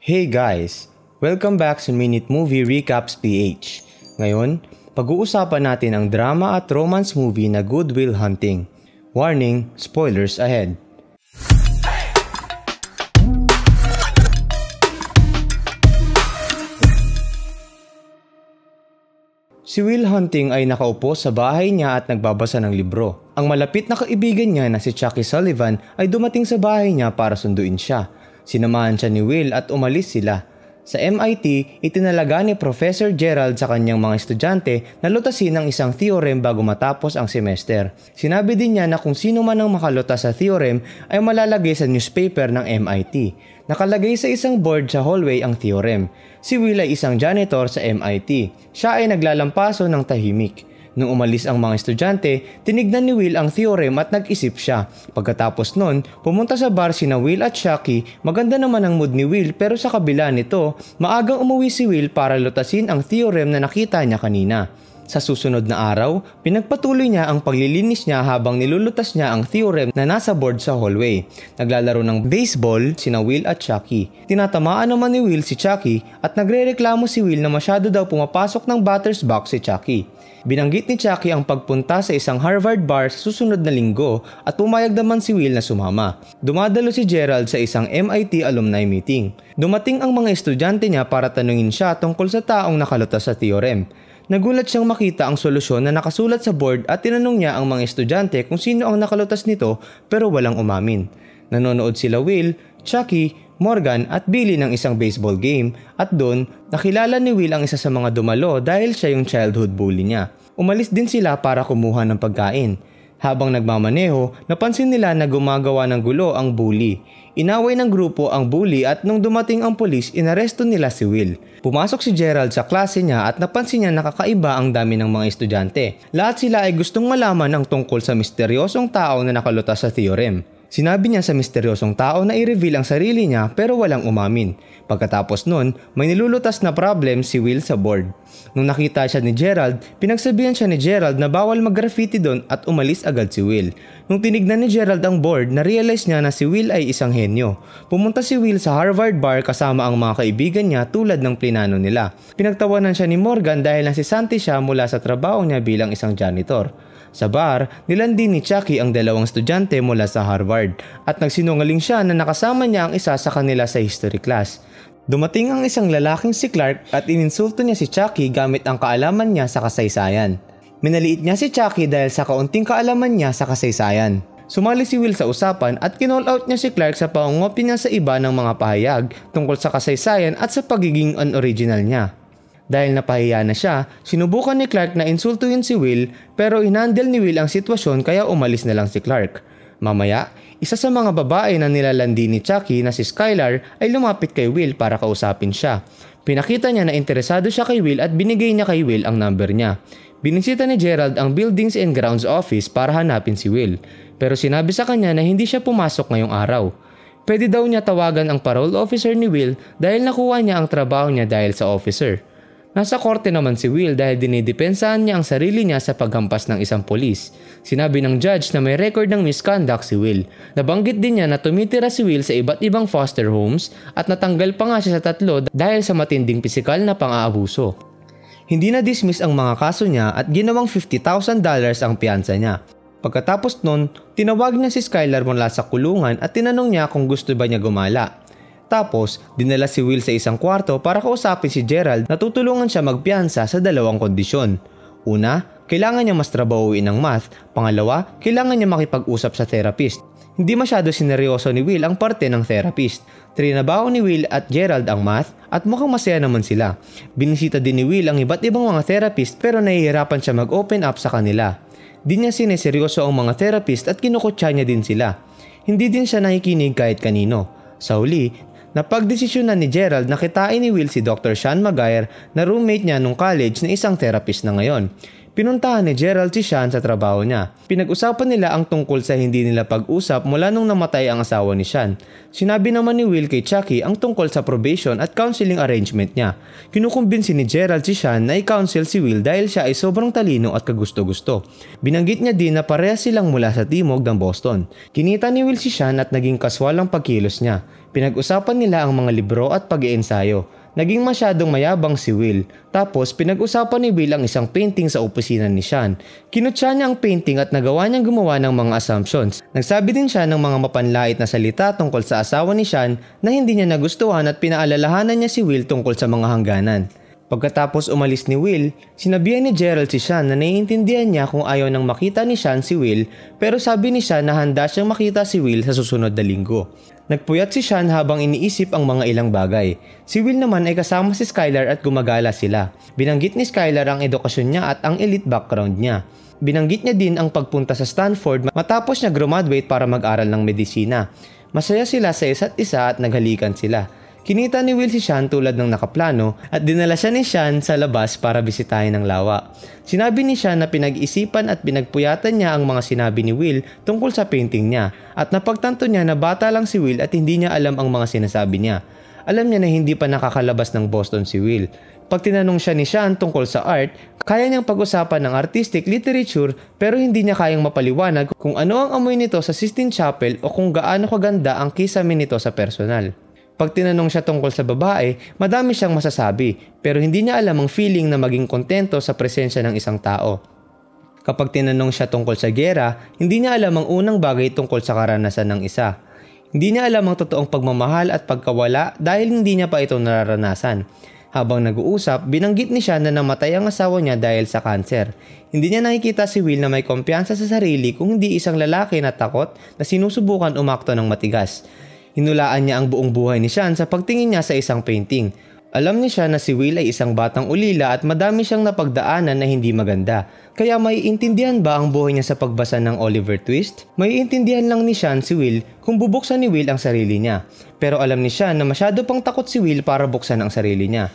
Hey guys! Welcome back sa Minute Movie Recaps PH. Ngayon, pag-uusapan natin ang drama at romance movie na Good Will Hunting. Warning, spoilers ahead. Si Will Hunting ay nakaupo sa bahay niya at nagbabasa ng libro. Ang malapit na kaibigan niya na si Chucky Sullivan ay dumating sa bahay niya para sunduin siya Sinamahan siya ni Will at umalis sila. Sa MIT, itinalaga ni Professor Gerald sa kanyang mga estudyante na lutasin ang isang theorem bago matapos ang semester. Sinabi din niya na kung sino man ang makalutas sa theorem ay malalagay sa newspaper ng MIT. Nakalagay sa isang board sa hallway ang theorem. Si Will ay isang janitor sa MIT. Siya ay naglalampaso ng tahimik. Nung umalis ang mga estudyante, tinignan ni Will ang theorem at nag-isip siya. Pagkatapos nun, pumunta sa bar sina Will at Chucky. Maganda naman ang mood ni Will pero sa kabila nito, maagang umuwi si Will para lutasin ang theorem na nakita niya kanina. Sa susunod na araw, pinagpatuloy niya ang paglilinis niya habang nilulutas niya ang theorem na nasa board sa hallway. Naglalaro ng baseball sina Will at Chucky. Tinatamaan naman ni Will si Chucky at nagrereklamo si Will na masyado daw pumapasok ng batter's box si Chucky. Binanggit ni Chucky ang pagpunta sa isang Harvard bar sa susunod na linggo at pumayag naman si Will na sumama. Dumadalo si Gerald sa isang MIT alumni meeting. Dumating ang mga estudyante niya para tanungin siya tungkol sa taong nakalutas sa theorem. Nagulat siyang makita ang solusyon na nakasulat sa board at tinanong niya ang mga estudyante kung sino ang nakalutas nito pero walang umamin. Nanonood sila Will, Chucky, Morgan at Billy ng isang baseball game at doon nakilala ni Will ang isa sa mga dumalo dahil siya yung childhood bully niya. Umalis din sila para kumuha ng pagkain. Habang nagmamaneho, napansin nila na gumagawa ng gulo ang bully. Inaway ng grupo ang bully at nung dumating ang polis, inaresto nila si Will. Pumasok si Gerald sa klase niya at napansin niya nakakaiba ang dami ng mga estudyante. Lahat sila ay gustong malaman ang tungkol sa misteryosong tao na nakalutas sa theorem. Sinabi niya sa misteryosong tao na i-reveal ang sarili niya pero walang umamin. Pagkatapos nun, may nilulutas na problem si Will sa board. Nung nakita siya ni Gerald, pinagsabihan siya ni Gerald na bawal mag-graffiti doon at umalis agad si Will. Nung tinignan ni Gerald ang board, na-realize niya na si Will ay isang henyo. Pumunta si Will sa Harvard Bar kasama ang mga kaibigan niya tulad ng plinano nila. Pinagtawanan siya ni Morgan dahil nasisanti siya mula sa trabaho niya bilang isang janitor. Sa bar, nilandi ni Chucky ang dalawang estudyante mula sa Harvard at nagsinungaling siya na nakasama niya ang isa sa kanila sa history class. Dumating ang isang lalaking si Clark at ininsulto niya si Chucky gamit ang kaalaman niya sa kasaysayan. Minaliit niya si Chucky dahil sa kaunting kaalaman niya sa kasaysayan. Sumali si Will sa usapan at kinall out niya si Clark sa pangungopi niya sa iba ng mga pahayag tungkol sa kasaysayan at sa pagiging unoriginal niya. Dahil napahiya na siya, sinubukan ni Clark na insultuhin si Will pero inandel ni Will ang sitwasyon kaya umalis na lang si Clark. Mamaya, isa sa mga babae na nilalandi ni Chucky na si Skylar ay lumapit kay Will para kausapin siya. Pinakita niya na interesado siya kay Will at binigay niya kay Will ang number niya. Binisita ni Gerald ang Buildings and Grounds Office para hanapin si Will. Pero sinabi sa kanya na hindi siya pumasok ngayong araw pwede daw niya tawagan ang parole officer ni Will dahil nakuha niya ang trabaho niya dahil sa officer. Nasa korte naman si Will dahil dinidepensahan niya ang sarili niya sa paghampas ng isang polis. Sinabi ng judge na may record ng misconduct si Will. Nabanggit din niya na tumitira si Will sa iba't ibang foster homes at natanggal pa nga siya sa tatlo dahil sa matinding pisikal na pang-aabuso. Hindi na-dismiss ang mga kaso niya at ginawang $50,000 ang piyansa niya. Pagkatapos nun, tinawag niya si Skylar mula sa kulungan at tinanong niya kung gusto ba niya gumala. Tapos, dinala si Will sa isang kwarto para kausapin si Gerald na tutulungan siya magpiansa sa dalawang kondisyon. Una, kailangan niya mas trabahuin ang math. Pangalawa, kailangan niya makipag-usap sa therapist. Hindi masyado sineryoso ni Will ang parte ng therapist. Trinabaho ni Will at Gerald ang math at mukhang masaya naman sila. Binisita din ni Will ang iba't ibang mga therapist pero nahihirapan siya mag-open up sa kanila. Di niya sineseryoso ang mga therapist at kinukutsa niya din sila. Hindi din siya nakikinig kahit kanino. Sa huli, Napagdesisyonan ni Gerald na kitain ni Will si Dr. Sean Maguire na roommate niya nung college na isang therapist na ngayon. Pinuntahan ni Gerald si Sean sa trabaho niya. Pinag-usapan nila ang tungkol sa hindi nila pag-usap mula nung namatay ang asawa ni Sean. Sinabi naman ni Will kay Chucky ang tungkol sa probation at counseling arrangement niya. Kinukumbinsi ni Gerald si Sean na i-counsel si Will dahil siya ay sobrang talino at kagusto-gusto. Binanggit niya din na pareha silang mula sa timog ng Boston. Kinita ni Will si Sean at naging kaswal ang pagkilos niya. Pinag-usapan nila ang mga libro at pag-iensayo. Naging masyadong mayabang si Will. Tapos pinag-usapan ni Will ang isang painting sa opisina ni Sean. Kinutsa niya ang painting at nagawa niyang gumawa ng mga assumptions. Nagsabi din siya ng mga mapanlait na salita tungkol sa asawa ni Sean na hindi niya nagustuhan at pinaalalahanan niya si Will tungkol sa mga hangganan. Pagkatapos umalis ni Will, sinabihan ni Gerald si Sean na naiintindihan niya kung ayaw nang makita ni Sean si Will pero sabi ni Sean na handa siyang makita si Will sa susunod na linggo. Nagpuyat si Sean habang iniisip ang mga ilang bagay. Si Will naman ay kasama si Skylar at gumagala sila. Binanggit ni Skylar ang edukasyon niya at ang elite background niya. Binanggit niya din ang pagpunta sa Stanford matapos niya graduate para mag-aral ng medisina. Masaya sila sa isa't isa at naghalikan sila. Kinita ni Will si Sean tulad ng nakaplano at dinala siya ni Sean sa labas para bisitahin ang lawa. Sinabi ni Sean na pinag-isipan at pinagpuyatan niya ang mga sinabi ni Will tungkol sa painting niya at napagtanto niya na bata lang si Will at hindi niya alam ang mga sinasabi niya. Alam niya na hindi pa nakakalabas ng Boston si Will. Pag tinanong siya ni Sean tungkol sa art, kaya niyang pag-usapan ng artistic literature pero hindi niya kayang mapaliwanag kung ano ang amoy nito sa Sistine Chapel o kung gaano kaganda ang kisame nito sa personal. Pag tinanong siya tungkol sa babae, madami siyang masasabi pero hindi niya alam ang feeling na maging kontento sa presensya ng isang tao. Kapag tinanong siya tungkol sa gera, hindi niya alam ang unang bagay tungkol sa karanasan ng isa. Hindi niya alam ang totoong pagmamahal at pagkawala dahil hindi niya pa ito nararanasan. Habang nag-uusap, binanggit ni siya na namatay ang asawa niya dahil sa kanser. Hindi niya nakikita si Will na may kumpiyansa sa sarili kung hindi isang lalaki na takot na sinusubukan umakto ng matigas. Hinulaan niya ang buong buhay ni Sean sa pagtingin niya sa isang painting. Alam niya siya na si Will ay isang batang ulila at madami siyang napagdaanan na hindi maganda. Kaya may intindihan ba ang buhay niya sa pagbasa ng Oliver Twist? May intindihan lang ni Sean si Will kung bubuksan ni Will ang sarili niya. Pero alam ni Sean na masyado pang takot si Will para buksan ang sarili niya.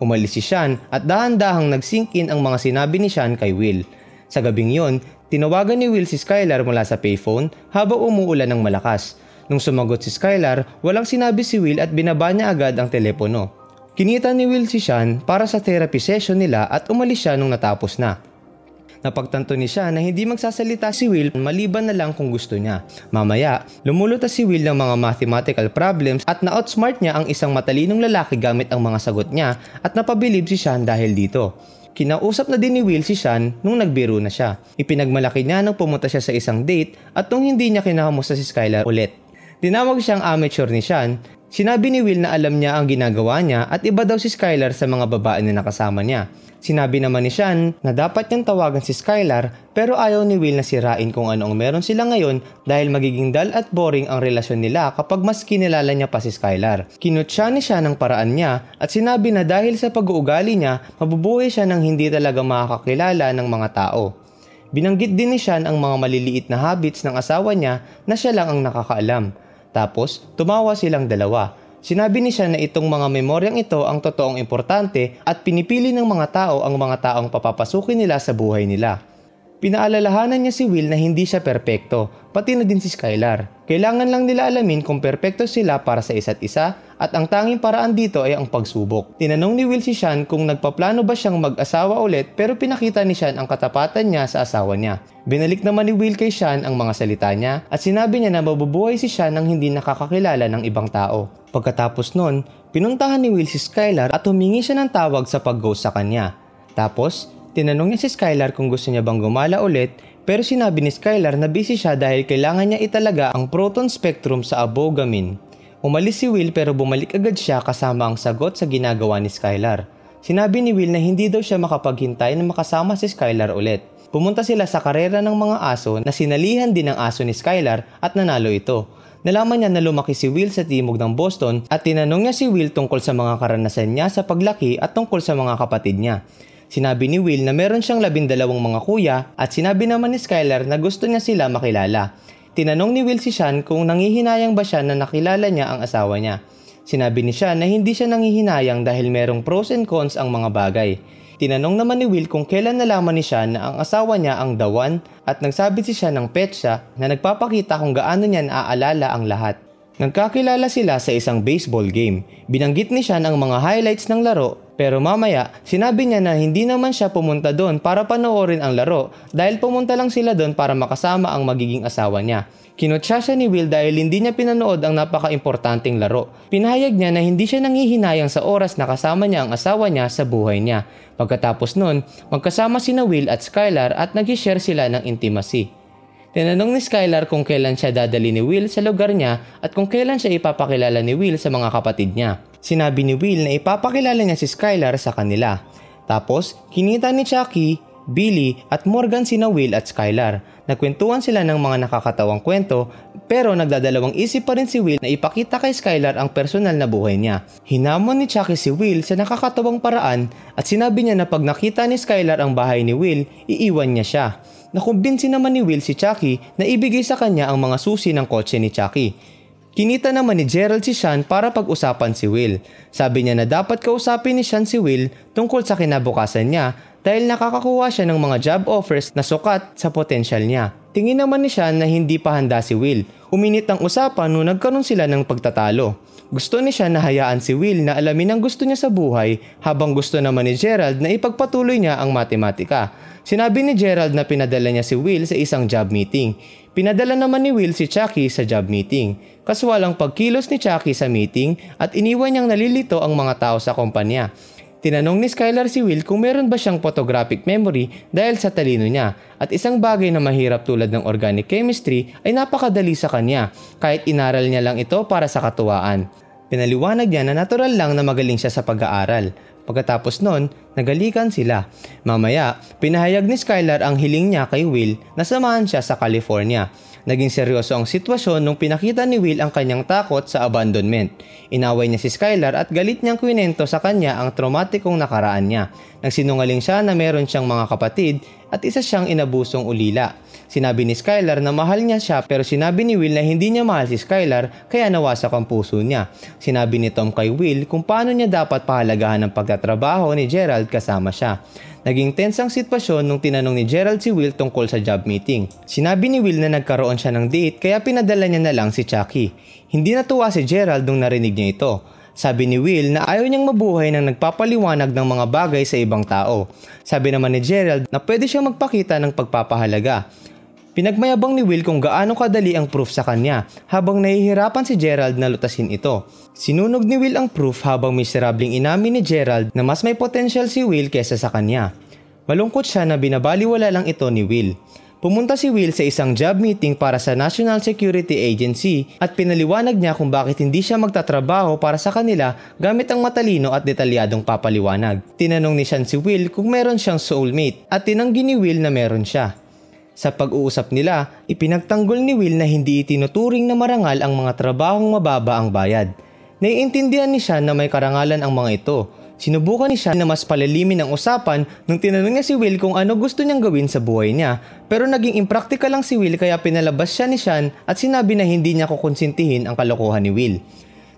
Umalis si Sean at dahan-dahang nagsingkin ang mga sinabi ni Sean kay Will. Sa gabing yon, tinawagan ni Will si Skylar mula sa payphone habang umuulan ng malakas. Nung sumagot si Skylar, walang sinabi si Will at binaba niya agad ang telepono. Kinita ni Will si Sean para sa therapy session nila at umalis siya nung natapos na. Napagtanto ni siya na hindi magsasalita si Will maliban na lang kung gusto niya. Mamaya, lumulutas si Will ng mga mathematical problems at na-outsmart niya ang isang matalinong lalaki gamit ang mga sagot niya at napabilib si Sean dahil dito. Kinausap na din ni Will si Sean nung nagbiro na siya. Ipinagmalaki niya nung pumunta siya sa isang date at nung hindi niya kinakamusta si Skylar ulit. Dinamag siyang amateur ni Sean. Sinabi ni Will na alam niya ang ginagawa niya at iba daw si Skylar sa mga babae na nakasama niya. Sinabi naman ni Sean na dapat niyang tawagan si Skylar pero ayaw ni Will na sirain kung anong meron sila ngayon dahil magiging dal at boring ang relasyon nila kapag mas kinilala niya pa si Skylar. Kinutsa ni siya ng paraan niya at sinabi na dahil sa pag-uugali niya, mabubuhay siya ng hindi talaga makakakilala ng mga tao. Binanggit din ni Sean ang mga maliliit na habits ng asawa niya na siya lang ang nakakaalam. Tapos, tumawa silang dalawa. Sinabi ni siya na itong mga memoryang ito ang totoong importante at pinipili ng mga tao ang mga taong papapasukin nila sa buhay nila. Pinaalalahanan niya si Will na hindi siya perpekto, pati na din si Skylar. Kailangan lang nila alamin kung perpekto sila para sa isa't isa at ang tanging paraan dito ay ang pagsubok. Tinanong ni Will si Sean kung nagpaplano ba siyang mag-asawa ulit pero pinakita ni Sean ang katapatan niya sa asawa niya. Binalik naman ni Will kay Sean ang mga salita niya at sinabi niya na mabubuhay si Sean nang hindi nakakakilala ng ibang tao. Pagkatapos nun, pinuntahan ni Will si Skylar at humingi siya ng tawag sa pag-ghost sa kanya. Tapos, tinanong niya si Skylar kung gusto niya bang gumala ulit pero sinabi ni Skylar na busy siya dahil kailangan niya italaga ang proton spectrum sa abogamin. Umalis si Will pero bumalik agad siya kasama ang sagot sa ginagawa ni Skylar. Sinabi ni Will na hindi daw siya makapaghintay na makasama si Skylar ulit. Pumunta sila sa karera ng mga aso na sinalihan din ng aso ni Skylar at nanalo ito. Nalaman niya na lumaki si Will sa timog ng Boston at tinanong niya si Will tungkol sa mga karanasan niya sa paglaki at tungkol sa mga kapatid niya. Sinabi ni Will na meron siyang labindalawang mga kuya at sinabi naman ni Skylar na gusto niya sila makilala. Tinanong ni Will si Sean kung nangihinayang ba siya na nakilala niya ang asawa niya. Sinabi ni Sean na hindi siya nangihinayang dahil merong pros and cons ang mga bagay. Tinanong naman ni Will kung kailan nalaman ni Sean na ang asawa niya ang dawan at nagsabi si Sean ng petsa na nagpapakita kung gaano niya naaalala ang lahat. Nagkakilala sila sa isang baseball game. Binanggit ni Sean ang mga highlights ng laro pero mamaya, sinabi niya na hindi naman siya pumunta doon para panoorin ang laro dahil pumunta lang sila doon para makasama ang magiging asawa niya. Kinutsa siya ni Will dahil hindi niya pinanood ang napaka-importanting laro. Pinahayag niya na hindi siya nanghihinayang sa oras na kasama niya ang asawa niya sa buhay niya. Pagkatapos nun, magkasama sina Will at Skylar at nag-share sila ng intimacy. Tinanong ni Skylar kung kailan siya dadali ni Will sa lugar niya at kung kailan siya ipapakilala ni Will sa mga kapatid niya. Sinabi ni Will na ipapakilala niya si Skylar sa kanila. Tapos, kinita ni Chucky, Billy at Morgan sina Will at Skylar. Nagkwentuhan sila ng mga nakakatawang kwento pero nagdadalawang isip pa rin si Will na ipakita kay Skylar ang personal na buhay niya. Hinamon ni Chucky si Will sa nakakatawang paraan at sinabi niya na pag nakita ni Skylar ang bahay ni Will, iiwan niya siya. Nakumbinsi naman ni Will si Chucky na ibigay sa kanya ang mga susi ng kotse ni Chucky. Kinita naman ni Gerald si Sean para pag-usapan si Will. Sabi niya na dapat kausapin ni Sean si Will tungkol sa kinabukasan niya dahil nakakakuha siya ng mga job offers na sukat sa potensyal niya. Tingin naman ni Sean na hindi pa handa si Will. Uminit ang usapan nung nagkaroon sila ng pagtatalo. Gusto ni Sean na hayaan si Will na alamin ang gusto niya sa buhay habang gusto naman ni Gerald na ipagpatuloy niya ang matematika. Sinabi ni Gerald na pinadala niya si Will sa isang job meeting. Pinadala naman ni Will si Chucky sa job meeting. Kaswalang pagkilos ni Chucky sa meeting at iniwan niyang nalilito ang mga tao sa kumpanya. Tinanong ni Skylar si Will kung meron ba siyang photographic memory dahil sa talino niya at isang bagay na mahirap tulad ng organic chemistry ay napakadali sa kanya kahit inaral niya lang ito para sa katuwaan. Pinaliwanag niya na natural lang na magaling siya sa pag-aaral. Pagkatapos nun, nagalikan sila. Mamaya, pinahayag ni Skylar ang hiling niya kay Will na samahan siya sa California. Naging seryoso ang sitwasyon nung pinakita ni Will ang kanyang takot sa abandonment. Inaway niya si Skylar at galit niyang kwinento sa kanya ang traumatikong nakaraan niya. Nagsinungaling siya na meron siyang mga kapatid at isa siyang inabusong ulila. Sinabi ni Skylar na mahal niya siya pero sinabi ni Will na hindi niya mahal si Skylar kaya nawasak ang puso niya. Sinabi ni Tom kay Will kung paano niya dapat pahalagahan ang pagtatrabaho ni Gerald kasama siya. Naging tense ang sitwasyon nung tinanong ni Gerald si Will tungkol sa job meeting. Sinabi ni Will na nagkaroon siya ng date kaya pinadala niya na lang si Chucky. Hindi natuwa si Gerald nung narinig niya ito. Sabi ni Will na ayaw niyang mabuhay ng nagpapaliwanag ng mga bagay sa ibang tao. Sabi naman ni Gerald na pwede siyang magpakita ng pagpapahalaga. Pinagmayabang ni Will kung gaano kadali ang proof sa kanya habang nahihirapan si Gerald na lutasin ito. Sinunog ni Will ang proof habang miserableng inamin ni Gerald na mas may potential si Will kesa sa kanya. Malungkot siya na binabaliwala lang ito ni Will. Pumunta si Will sa isang job meeting para sa National Security Agency at pinaliwanag niya kung bakit hindi siya magtatrabaho para sa kanila gamit ang matalino at detalyadong papaliwanag. Tinanong ni Sean si Will kung meron siyang soulmate at tinanggi ni Will na meron siya. Sa pag-uusap nila, ipinagtanggol ni Will na hindi itinuturing na marangal ang mga trabahong mababa ang bayad. Naiintindihan ni Sean na may karangalan ang mga ito. Sinubukan ni Sean na mas palalimin ang usapan nung tinanong niya si Will kung ano gusto niyang gawin sa buhay niya. Pero naging impractical lang si Will kaya pinalabas siya ni Sean at sinabi na hindi niya kukonsintihin ang kalokohan ni Will.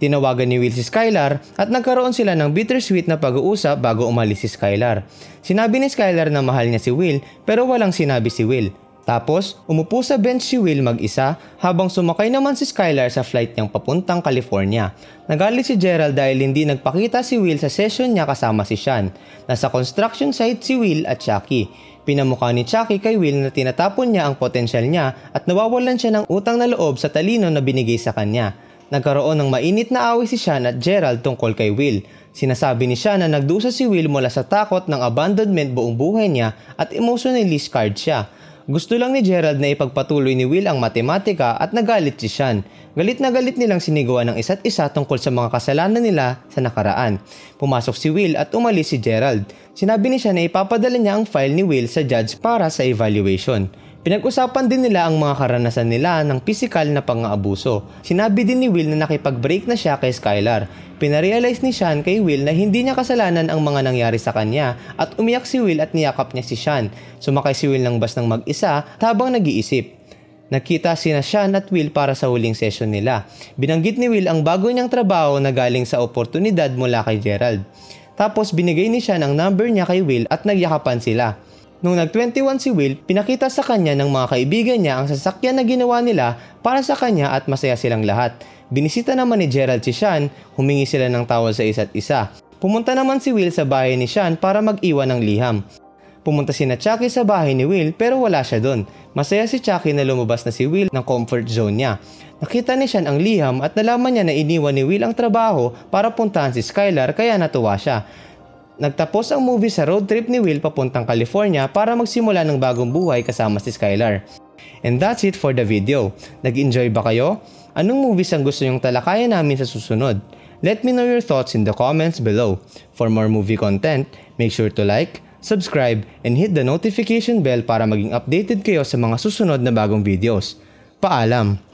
Tinawagan ni Will si Skylar at nagkaroon sila ng bittersweet na pag-uusap bago umalis si Skylar. Sinabi ni Skylar na mahal niya si Will pero walang sinabi si Will. Tapos, umupo sa bench si Will mag-isa habang sumakay naman si Skylar sa flight niyang papuntang California. Nagalit si Gerald dahil hindi nagpakita si Will sa session niya kasama si Sean. Nasa construction site si Will at Chucky. Pinamukha ni Chucky kay Will na tinatapon niya ang potensyal niya at nawawalan siya ng utang na loob sa talino na binigay sa kanya. Nagkaroon ng mainit na away si Sean at Gerald tungkol kay Will. Sinasabi ni Sean na nagdusa si Will mula sa takot ng abandonment buong buhay niya at emotionally scarred siya. Gusto lang ni Gerald na ipagpatuloy ni Will ang matematika at nagalit si Sean. Galit na galit nilang sinigawan ng isa't isa tungkol sa mga kasalanan nila sa nakaraan. Pumasok si Will at umalis si Gerald. Sinabi ni Sean na ipapadala niya ang file ni Will sa judge para sa evaluation. Pinag-usapan din nila ang mga karanasan nila ng pisikal na pang-aabuso. Sinabi din ni Will na nakipag-break na siya kay Skylar. Pinarealize ni Sean kay Will na hindi niya kasalanan ang mga nangyari sa kanya at umiyak si Will at niyakap niya si Sean. Sumakay si Will ng bus ng mag-isa habang nag-iisip. Nakita sina Sean at Will para sa huling session nila. Binanggit ni Will ang bago niyang trabaho na galing sa oportunidad mula kay Gerald. Tapos binigay ni Sean ang number niya kay Will at nagyakapan sila. Nung nag-21 si Will, pinakita sa kanya ng mga kaibigan niya ang sasakyan na ginawa nila para sa kanya at masaya silang lahat. Binisita naman ni Gerald si Sean, humingi sila ng tawad sa isa't isa. Pumunta naman si Will sa bahay ni Sean para mag-iwan ng liham. Pumunta si na Chucky sa bahay ni Will pero wala siya doon. Masaya si Chucky na lumabas na si Will ng comfort zone niya. Nakita ni Sean ang liham at nalaman niya na iniwan ni Will ang trabaho para puntahan si Skylar kaya natuwa siya. Nagtapos ang movie sa road trip ni Will papuntang California para magsimula ng bagong buhay kasama si Skylar. And that's it for the video. Nag-enjoy ba kayo? Anong movies ang gusto nyong talakayan namin sa susunod? Let me know your thoughts in the comments below. For more movie content, make sure to like, subscribe, and hit the notification bell para maging updated kayo sa mga susunod na bagong videos. Paalam!